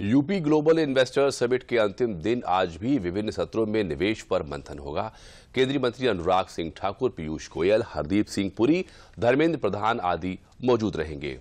UP global investor summit के अंतिम दिन आज भी विभिन्न सत्रों में निवेश पर मंथन होगा केंद्रीय मंत्री अनुराग सिंह ठाकुर पीयूष गोयल हरदीप सिंह पुरी धर्मेंद्र प्रधान आदि मौजूद रहेंगे